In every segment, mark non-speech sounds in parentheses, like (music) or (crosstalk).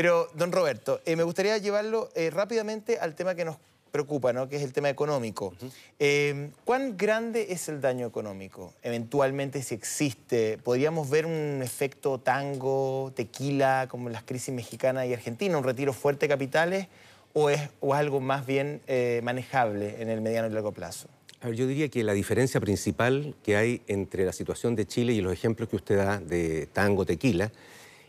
Pero, don Roberto, eh, me gustaría llevarlo eh, rápidamente al tema que nos preocupa, ¿no? que es el tema económico. Eh, ¿Cuán grande es el daño económico? Eventualmente, si existe, ¿podríamos ver un efecto tango, tequila, como las crisis mexicana y argentina, un retiro fuerte de capitales, o es, o algo más bien manejable en el mediano y largo plazo? A ver, yo diría que la diferencia principal que hay entre la situación de Chile y los ejemplos que usted da de tango, tequila,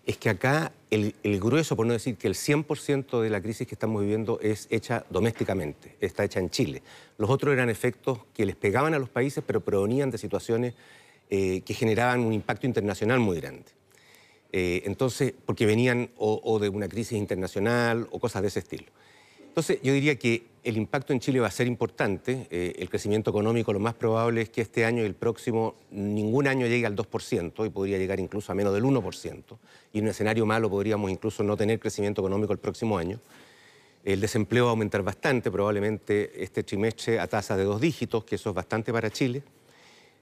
es que acá el, grueso, por no decir que el 100% de la crisis que estamos viviendo es hecha domésticamente, está hecha en Chile. Los otros eran efectos que les pegaban a los países, pero provenían de situaciones eh, que generaban un impacto internacional muy grande. Eh, entonces, porque venían o de una crisis internacional o cosas de ese estilo. Entonces, yo diría que el impacto en Chile va a ser importante. Eh, el crecimiento económico, lo más probable es que este año y el próximo, ningún año llegue al 2% y podría llegar incluso a menos del 1%. Y en un escenario malo podríamos incluso no tener crecimiento económico el próximo año. El desempleo va a aumentar bastante, probablemente este trimestre a tasas de dos dígitos, que eso es bastante para Chile.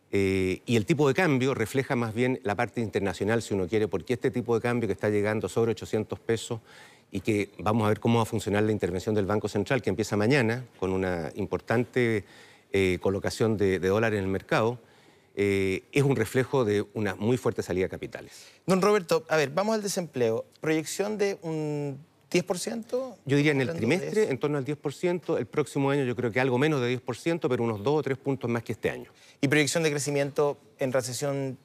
Eh, y el tipo de cambio refleja más bien la parte internacional, si uno quiere, porque este tipo de cambio que está llegando sobre 800 pesos y que vamos a ver cómo va a funcionar la intervención del Banco Central, que empieza mañana con una importante eh, colocación de, dólar dólares en el mercado. Eh, es un reflejo de una muy fuerte salida de capitales. Don Roberto, a ver, vamos al desempleo. Proyección de un 10%? Yo diría en el trimestre en torno al 10%, el próximo año yo creo que algo menos de 10%, pero unos 2 o 3 puntos más que este año. ¿Y proyección de crecimiento en recesión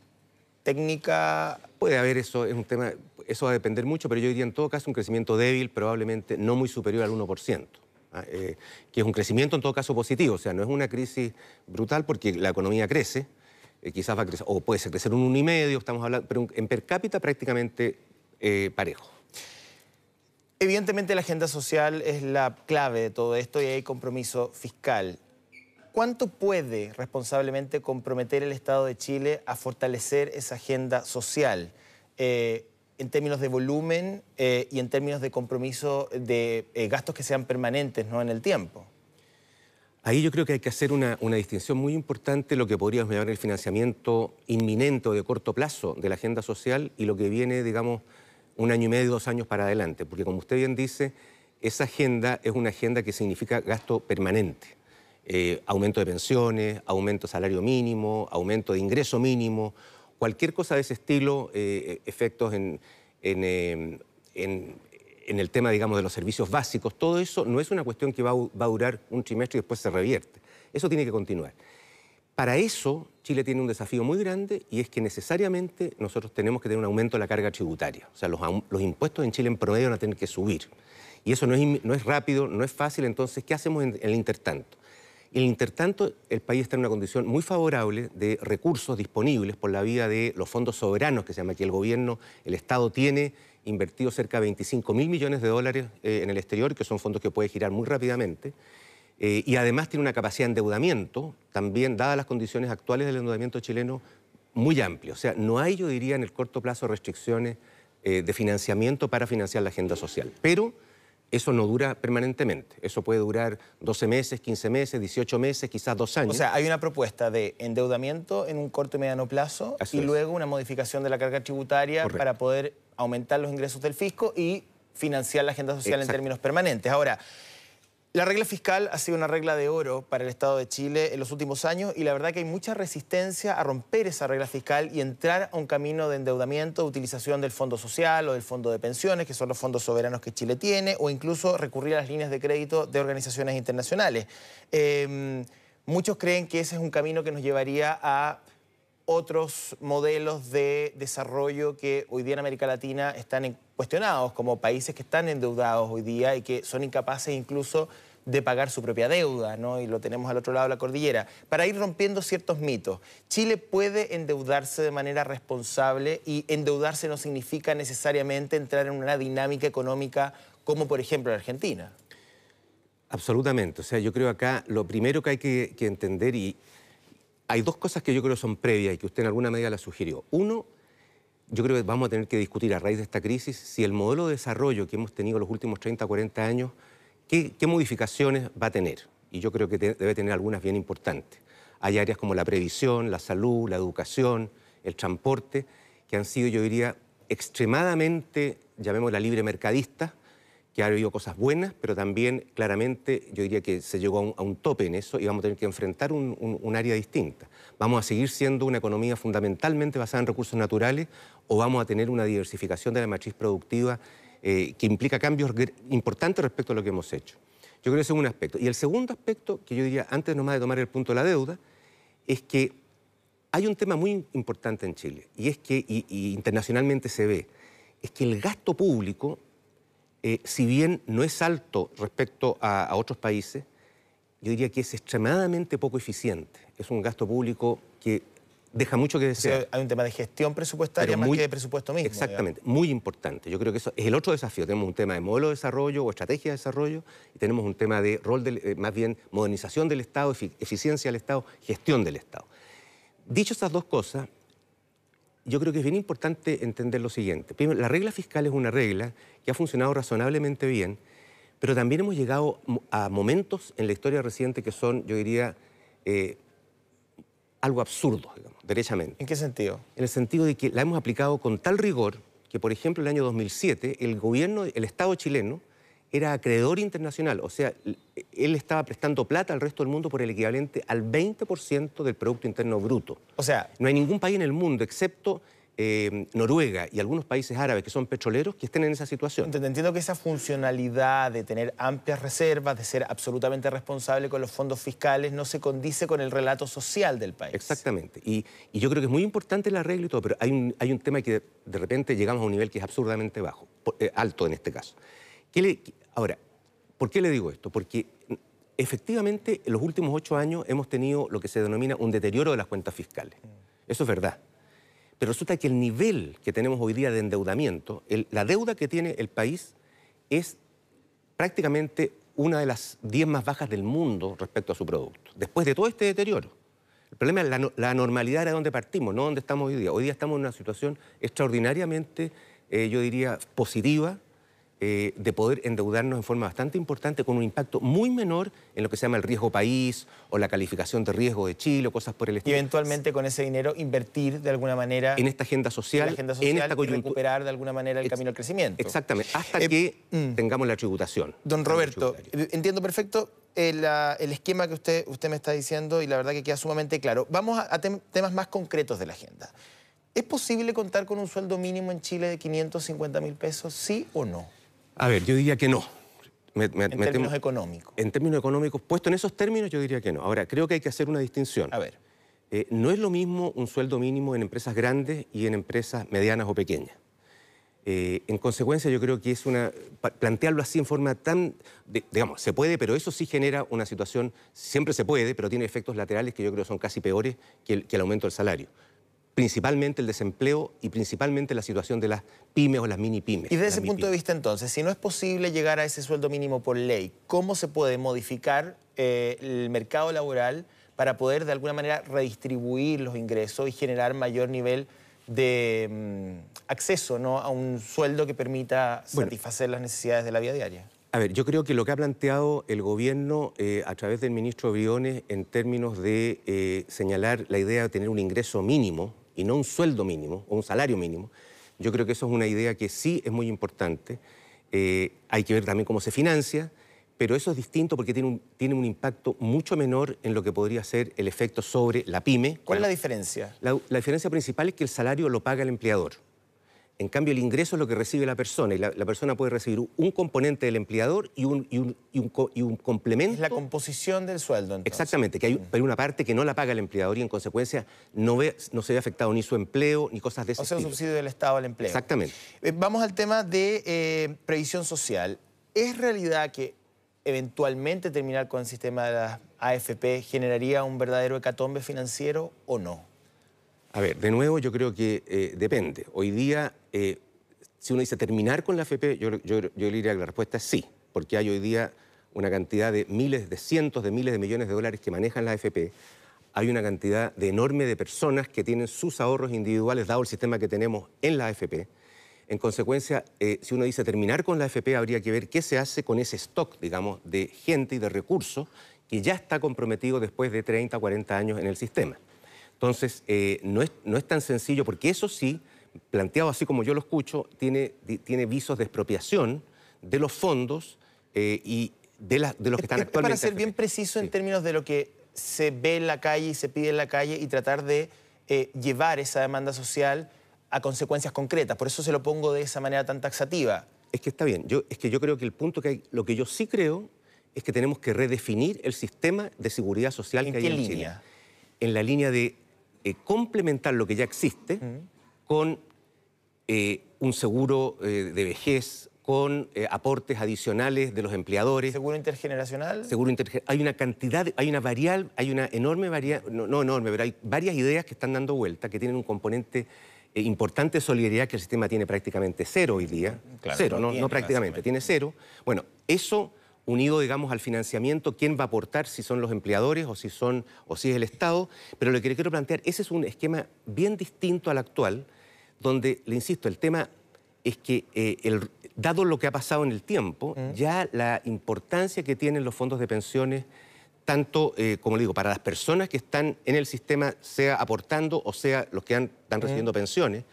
técnica, puede haber eso, es un tema, eso va a depender mucho, pero yo diría en todo caso un crecimiento débil, probablemente no muy superior al 1%. ¿ah? Eh, que es un crecimiento en todo caso positivo, o sea, no es una crisis brutal porque la economía crece, eh, quizás va a crecer, o puede ser crecer un 1,5, estamos hablando, pero en per cápita prácticamente eh, parejo. Evidentemente la agenda social es la clave de todo esto y hay compromiso fiscal. ¿Cuánto puede responsablemente comprometer el Estado de Chile a fortalecer esa agenda social eh, en términos de volumen eh, y en términos de compromiso de eh, gastos que sean permanentes ¿no? en el tiempo? Ahí yo creo que hay que hacer una, distinción muy importante, lo que podría llamar el financiamiento inminente o de corto plazo de la agenda social y lo que viene, digamos, un año y medio, dos años para adelante. Porque como usted bien dice, esa agenda es una agenda que significa gasto permanente. Eh, aumento de pensiones, aumento de salario mínimo, aumento de ingreso mínimo, cualquier cosa de ese estilo, eh, efectos eh, en, el tema, digamos, de los servicios básicos, todo eso no es una cuestión que va, a durar un trimestre y después se revierte. Eso tiene que continuar. Para eso, Chile tiene un desafío muy grande y es que necesariamente nosotros tenemos que tener un aumento de la carga tributaria. O sea, los, impuestos en Chile en promedio van a tener que subir. Y eso no es, rápido, no es fácil, entonces, ¿qué hacemos en el intertanto? En el intertanto, el país está en una condición muy favorable de recursos disponibles por la vía de los fondos soberanos, que se llama que el gobierno, el Estado tiene invertido cerca de 25 mil millones de dólares eh, en el exterior, que son fondos que puede girar muy rápidamente. Eh, y además tiene una capacidad de endeudamiento, también dadas las condiciones actuales del endeudamiento chileno, muy amplio. O sea, no hay, yo diría, en el corto plazo restricciones eh, de financiamiento para financiar la agenda social. Pero eso no dura permanentemente. Eso puede durar 12 meses, 15 meses, 18 meses, quizás dos años. O sea, hay una propuesta de endeudamiento en un corto y mediano plazo y luego una modificación de la carga tributaria para poder aumentar los ingresos del fisco y financiar la agenda social en términos permanentes. Ahora, la regla fiscal ha sido una regla de oro para el Estado de Chile en los últimos años y la verdad que hay mucha resistencia a romper esa regla fiscal y entrar a un camino de endeudamiento, utilización del Fondo Social o del Fondo de Pensiones, que son los fondos soberanos que Chile tiene, o incluso recurrir a las líneas de crédito de organizaciones internacionales. Em, muchos creen que ese es un camino que nos llevaría a otros modelos de desarrollo que hoy día en América Latina están cuestionados, como países que están endeudados hoy día y que son incapaces incluso de pagar su propia deuda, ¿no? Y lo tenemos al otro lado de la cordillera. Para ir rompiendo ciertos mitos, Chile puede endeudarse de manera responsable y endeudarse no significa necesariamente entrar en una dinámica económica como por ejemplo la Argentina. Absolutamente. O sea, yo creo acá lo primero que hay que entender y hay dos cosas que yo creo son previas y que usted en alguna medida las sugirió. Uno, yo creo que vamos a tener que discutir a raíz de esta crisis si el modelo de desarrollo que hemos tenido los últimos 30, 40 años, qué, modificaciones va a tener. Y yo creo que debe tener algunas bien importantes. Hay áreas como la previsión, la salud, la educación, el transporte, que han sido, yo diría, extremadamente, llamémosla libre mercadista, que ha habido cosas buenas, pero también claramente yo diría que se llegó a un, tope en eso y vamos a tener que enfrentar un, área distinta. ¿Vamos a seguir siendo una economía fundamentalmente basada en recursos naturales o vamos a tener una diversificación de la matriz productiva eh, que implica cambios importantes respecto a lo que hemos hecho? Yo creo que ese es un aspecto. Y el segundo aspecto, que yo diría antes nomás de tomar el punto de la deuda, es que hay un tema muy importante en Chile y es que, y internacionalmente se ve, es que el gasto público eh, si bien no es alto respecto a, otros países, yo diría que es extremadamente poco eficiente. Es un gasto público que deja mucho que desear. hay un tema de gestión presupuestaria muy, más que de presupuesto mismo. Exactamente, muy importante. Yo creo que eso es el otro desafío. Tenemos un tema de modelo de desarrollo o estrategia de desarrollo y tenemos un tema de rol, de, eh, más bien modernización del Estado, eficiencia del Estado, gestión del Estado. Dicho esas dos cosas, yo creo que es bien importante entender lo siguiente. Primero, la regla fiscal es una regla que ha funcionado razonablemente bien, pero también hemos llegado a momentos en la historia reciente que son, yo diría, eh, algo absurdo, digamos, derechamente. ¿En qué sentido? En el sentido de que la hemos aplicado con tal rigor que, por ejemplo, el año 2007, el gobierno, el Estado chileno, era acreedor internacional, o sea, él estaba prestando plata al resto del mundo por el equivalente al 20% del Producto Interno Bruto. O sea... No hay ningún país en el mundo, excepto eh, Noruega y algunos países árabes que son petroleros que estén en esa situación. Entiendo que esa funcionalidad de tener amplias reservas, de ser absolutamente responsable con los fondos fiscales, no se condice con el relato social del país. Exactamente. Y, yo creo que es muy importante el regla y todo, pero hay un, hay un tema que de, repente llegamos a un nivel que es absurdamente bajo, eh, alto en este caso ahora, ¿por qué le digo esto? Porque mm, efectivamente en los últimos ocho años hemos tenido lo que se denomina un deterioro de las cuentas fiscales. Mm. Eso es verdad. Pero resulta que el nivel que tenemos hoy día de endeudamiento, la deuda que tiene el país es prácticamente una de las diez más bajas del mundo respecto a su producto, después de todo este deterioro. El problema es la, la normalidad era donde partimos, no donde estamos hoy día. Hoy día estamos en una situación extraordinariamente, eh, yo diría, positiva, eh, de poder endeudarnos en forma bastante importante con un impacto muy menor en lo que se llama el riesgo país o la calificación de riesgo de Chile o cosas por el estilo. Y eventualmente con ese dinero invertir de alguna manera en esta agenda social, en, Y recuperar de alguna manera el camino al crecimiento. Exactamente, hasta eh, que mm. tengamos la tributación. Don Roberto, eh, entiendo perfecto el, esquema que usted, usted me está diciendo y la verdad que queda sumamente claro. Vamos a, temas más concretos de la agenda. ¿Es posible contar con un sueldo mínimo en Chile de 550 mil pesos, sí o no? A ver, yo diría que no. en términos económicos. En términos económicos, puesto en esos términos, yo diría que no. Ahora, creo que hay que hacer una distinción. A ver. Eh, no es lo mismo un sueldo mínimo en empresas grandes y en empresas medianas o pequeñas. Eh, en consecuencia, yo creo que es una. Plantearlo así en forma tan. digamos, se puede, pero eso sí genera una situación. Siempre se puede, pero tiene efectos laterales que yo creo son casi peores que el aumento del salario principalmente el desempleo y principalmente la situación de las pymes o las mini pymes. Y desde ese punto de vista entonces, si no es posible llegar a ese sueldo mínimo por ley, ¿cómo se puede modificar eh, el mercado laboral para poder de alguna manera redistribuir los ingresos y generar mayor nivel de mm, acceso ¿no? a un sueldo que permita satisfacer las necesidades de la vida diaria? A ver, yo creo que lo que ha planteado el gobierno eh, a través del ministro Briones en términos de eh, señalar la idea de tener un ingreso mínimo y no un sueldo mínimo o un salario mínimo, yo creo que eso es una idea que sí es muy importante. Eh, hay que ver también cómo se financia, pero eso es distinto porque tiene un, tiene un impacto mucho menor en lo que podría ser el efecto sobre la pyme. ¿Cuál es la diferencia? la diferencia principal es que el salario lo paga el empleador. En cambio, el ingreso es lo que recibe la persona y la, persona puede recibir un componente del empleador y un, complemento. Es la composición del sueldo, Exactamente, que mm. hay, una parte que no la paga el empleador y en consecuencia no, se ve afectado ni su empleo ni cosas de ese O sea, un subsidio del Estado al empleo. Exactamente. Eh, vamos al tema de eh, previsión social. ¿Es realidad que eventualmente terminar con el sistema de las AFP generaría un verdadero hecatombe financiero o no? A ver, de nuevo yo creo que eh, depende. Hoy día eh, si uno dice terminar con la FP, yo, yo, diría que la respuesta es sí, porque hay hoy día una cantidad de miles, de cientos de miles de millones de dólares que manejan la AFP, hay una cantidad enorme de personas que tienen sus ahorros individuales, dado el sistema que tenemos en la AFP. En consecuencia, eh, si uno dice terminar con la AFP, habría que ver qué se hace con ese stock, digamos, de gente y de recursos que ya está comprometido después de 30, 40 años en el sistema. Entonces, eh, no es tan sencillo, porque eso sí planteado así como yo lo escucho, tiene, tiene visos de expropiación de los fondos eh, y de, de, los que están es, actualmente. Para ser bien preciso en términos de lo que se ve en la calle y se pide en la calle y tratar de eh, llevar esa demanda social a consecuencias concretas. Por eso se lo pongo de esa manera tan taxativa. Es que está bien. Yo, es que yo creo que el punto que hay, lo que yo sí creo es que tenemos que redefinir el sistema de seguridad social ¿En que hay en línea? En la línea de eh, complementar lo que ya existe con eh, un seguro eh, de vejez, con eh, aportes adicionales de los empleadores. ¿Seguro intergeneracional? Seguro intergeneracional. Hay una cantidad, hay una variable, hay una enorme variable, no, enorme, pero hay varias ideas que están dando vuelta, que tienen un componente importante de solidaridad que el sistema tiene prácticamente cero hoy día. cero, no, prácticamente, tiene cero. Bueno, eso unido, digamos, al financiamiento, quién va a aportar, si son los empleadores o si, son, o si es el Estado. Pero lo que le quiero plantear, ese es un esquema bien distinto al actual, donde, le insisto, el tema es que, eh, dado lo que ha pasado en el tiempo, ya la importancia que tienen los fondos de pensiones, tanto, eh, como le digo, para las personas que están en el sistema, sea aportando o sea los que están recibiendo pensiones,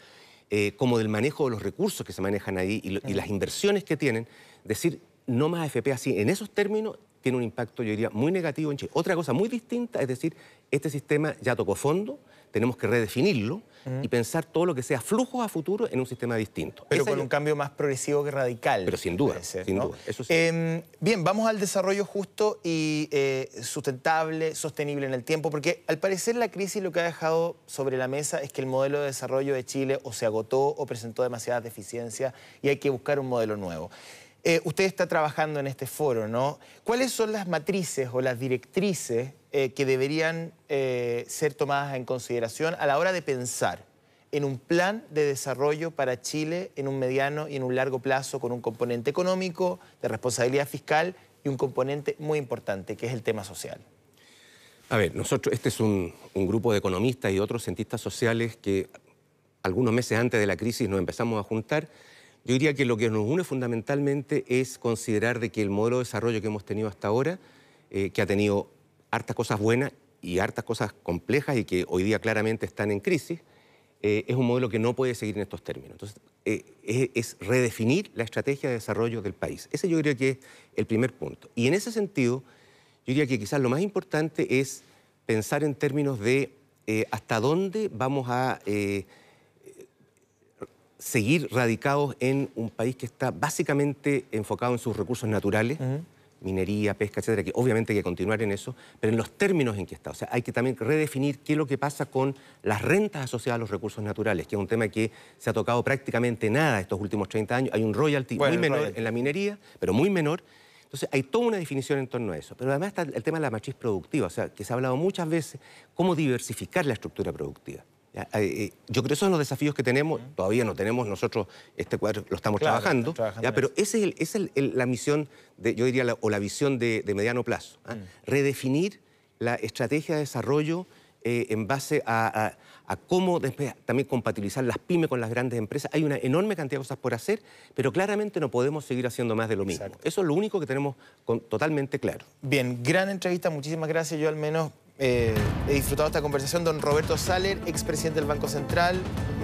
eh, como del manejo de los recursos que se manejan ahí y, y, las inversiones que tienen, decir no más AFP así, en esos términos, tiene un impacto, yo diría, muy negativo en Chile. Otra cosa muy distinta es decir, este sistema ya tocó fondo, tenemos que redefinirlo y pensar todo lo que sea flujos a futuro en un sistema distinto. Pero con un cambio más progresivo que radical. Pero sin duda, sin duda. Em, bien, vamos al desarrollo justo y eh, sustentable, sostenible en el tiempo, porque al parecer la crisis lo que ha dejado sobre la mesa es que el modelo de desarrollo de Chile o se agotó o presentó demasiadas deficiencias y hay que buscar un modelo nuevo. Eh, usted está trabajando en este foro, ¿no? ¿Cuáles son las matrices o las directrices eh, que deberían eh, ser tomadas en consideración a la hora de pensar en un plan de desarrollo para Chile en un mediano y en un largo plazo con un componente económico, de responsabilidad fiscal y un componente muy importante, que es el tema social? A ver, nosotros, este es un, un grupo de economistas y otros cientistas sociales que algunos meses antes de la crisis nos empezamos a juntar yo diría que lo que nos une fundamentalmente es considerar que el modelo de desarrollo que hemos tenido hasta ahora, eh, que ha tenido hartas cosas buenas y hartas cosas complejas y que hoy día claramente están en crisis, eh, es un modelo que no puede seguir en estos términos. Entonces, eh, es, redefinir la estrategia de desarrollo del país. Ese yo diría que es el primer punto. Y en ese sentido, yo diría que quizás lo más importante es pensar en términos de hasta dónde vamos a seguir radicados en un país que está básicamente enfocado en sus recursos naturales, minería, pesca, etcétera, que obviamente hay que continuar en eso, pero en los términos en que está. O sea, hay que también redefinir qué es lo que pasa con las rentas asociadas a los recursos naturales, que es un tema que se ha tocado prácticamente nada estos últimos 30 años. Hay un royalty muy menor en la minería, pero muy menor. Entonces, hay toda una definición en torno a eso. Pero además está el tema de la matriz productiva, o sea, que se ha hablado muchas veces, cómo diversificar la estructura productiva. Eh, eh, yo creo que esos son los desafíos que tenemos, todavía no tenemos, nosotros este cuadro lo estamos trabajando, pero esa es, la misión, de, yo diría, o la visión de, mediano plazo, ¿ah? mm. redefinir la estrategia de desarrollo eh, en base a, cómo también compatibilizar las pymes con las grandes empresas. Hay una enorme cantidad de cosas por hacer, pero claramente no podemos seguir haciendo más de lo mismo. Eso es lo único que tenemos totalmente claro. Bien, gran entrevista, muchísimas gracias. Yo al menos eh, he disfrutado esta conversación. Don Roberto Saller, expresidente del Banco Central,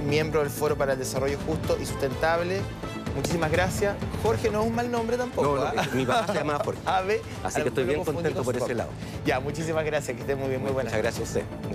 miembro del Foro para el Desarrollo Justo y Sustentable. Muchísimas gracias. Jorge no es un mal nombre tampoco. No, ¿ah? mi papá se llama Jorge. (laughs) Ave, así que estoy bien contento por ese lado. Ya, muchísimas gracias, que esté muy bien, muy, buenas. Muchas gracias a usted.